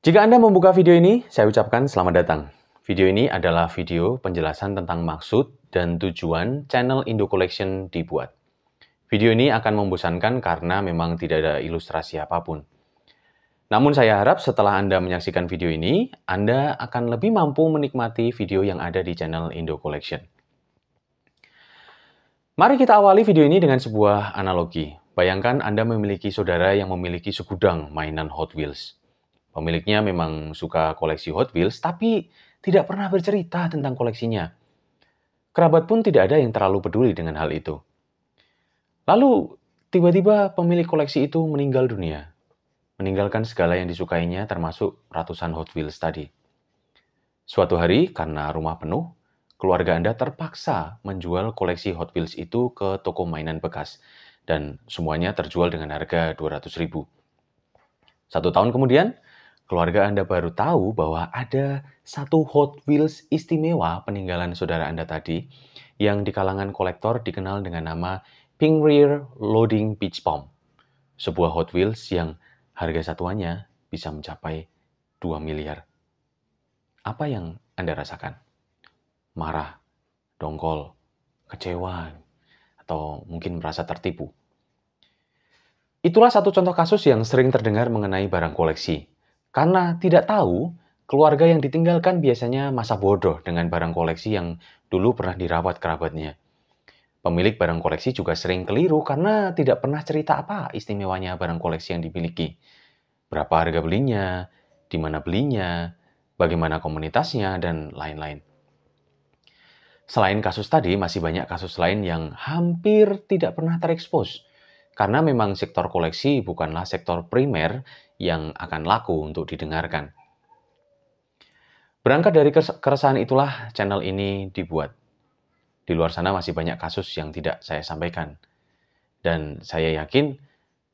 Jika Anda membuka video ini, saya ucapkan selamat datang. Video ini adalah video penjelasan tentang maksud dan tujuan channel Indo Collection dibuat. Video ini akan membosankan karena memang tidak ada ilustrasi apapun. Namun saya harap setelah Anda menyaksikan video ini, Anda akan lebih mampu menikmati video yang ada di channel Indo Collection. Mari kita awali video ini dengan sebuah analogi. Bayangkan Anda memiliki saudara yang memiliki segudang mainan Hot Wheels. Pemiliknya memang suka koleksi Hot Wheels, tapi tidak pernah bercerita tentang koleksinya. Kerabat pun tidak ada yang terlalu peduli dengan hal itu. Lalu, tiba-tiba pemilik koleksi itu meninggal dunia, meninggalkan segala yang disukainya, termasuk ratusan Hot Wheels tadi. Suatu hari, karena rumah penuh, keluarga Anda terpaksa menjual koleksi Hot Wheels itu ke toko mainan bekas, dan semuanya terjual dengan harga 200 ribu. Satu tahun kemudian, keluarga Anda baru tahu bahwa ada satu Hot Wheels istimewa peninggalan saudara Anda tadi yang di kalangan kolektor dikenal dengan nama Pink Rear Loading Beach Pump. Sebuah Hot Wheels yang harga satuannya bisa mencapai 2 miliar. Apa yang Anda rasakan? Marah, dongkol, kecewa, atau mungkin merasa tertipu. Itulah satu contoh kasus yang sering terdengar mengenai barang koleksi. Karena tidak tahu, keluarga yang ditinggalkan biasanya masa bodoh dengan barang koleksi yang dulu pernah dirawat kerabatnya. Pemilik barang koleksi juga sering keliru karena tidak pernah cerita apa istimewanya barang koleksi yang dimiliki. Berapa harga belinya, di mana belinya, bagaimana komunitasnya, dan lain-lain. Selain kasus tadi, masih banyak kasus lain yang hampir tidak pernah terekspos karena memang sektor koleksi bukanlah sektor primer yang akan laku untuk didengarkan. Berangkat dari keresahan itulah channel ini dibuat. Di luar sana masih banyak kasus yang tidak saya sampaikan. Dan saya yakin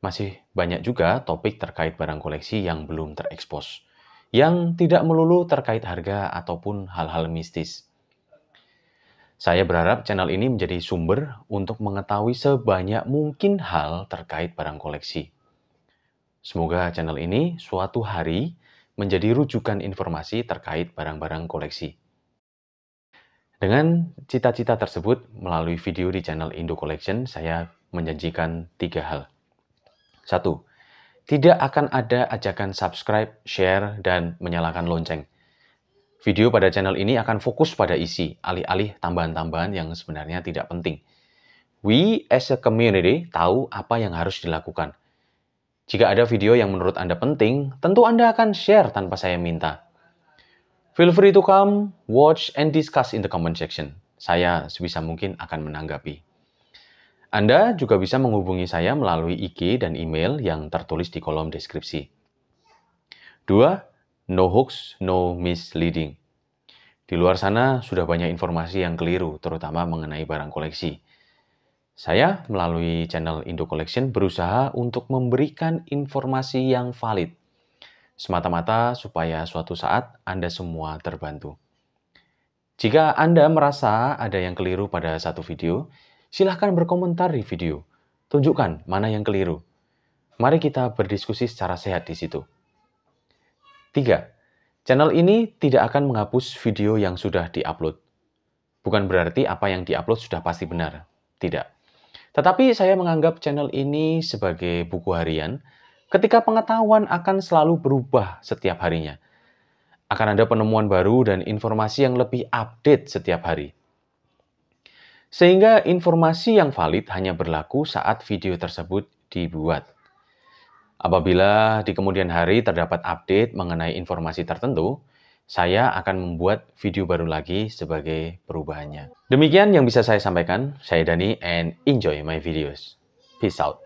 masih banyak juga topik terkait barang koleksi yang belum terekspos, yang tidak melulu terkait harga ataupun hal-hal mistis. Saya berharap channel ini menjadi sumber untuk mengetahui sebanyak mungkin hal terkait barang koleksi. Semoga channel ini suatu hari menjadi rujukan informasi terkait barang-barang koleksi. Dengan cita-cita tersebut, melalui video di channel Indo Collection, saya menjanjikan tiga hal. Satu, tidak akan ada ajakan subscribe, share, dan menyalakan lonceng. Video pada channel ini akan fokus pada isi, alih-alih tambahan-tambahan yang sebenarnya tidak penting. We as a community tahu apa yang harus dilakukan. Jika ada video yang menurut Anda penting, tentu Anda akan share tanpa saya minta. Feel free to come, watch, and discuss in the comment section. Saya sebisa mungkin akan menanggapi. Anda juga bisa menghubungi saya melalui IG dan email yang tertulis di kolom deskripsi. 2 no hoax, no misleading. Di luar sana sudah banyak informasi yang keliru, terutama mengenai barang koleksi. Saya melalui channel Indo Collection berusaha untuk memberikan informasi yang valid, semata-mata supaya suatu saat Anda semua terbantu. Jika Anda merasa ada yang keliru pada satu video, silahkan berkomentar di video. Tunjukkan mana yang keliru. Mari kita berdiskusi secara sehat di situ. 3. Channel ini tidak akan menghapus video yang sudah diupload. Bukan berarti apa yang diupload sudah pasti benar. Tidak. Tetapi saya menganggap channel ini sebagai buku harian ketika pengetahuan akan selalu berubah setiap harinya. Akan ada penemuan baru dan informasi yang lebih update setiap hari. Sehingga informasi yang valid hanya berlaku saat video tersebut dibuat. Apabila di kemudian hari terdapat update mengenai informasi tertentu, saya akan membuat video baru lagi sebagai perubahannya. Demikian yang bisa saya sampaikan. Saya Dani and enjoy my videos. Peace out.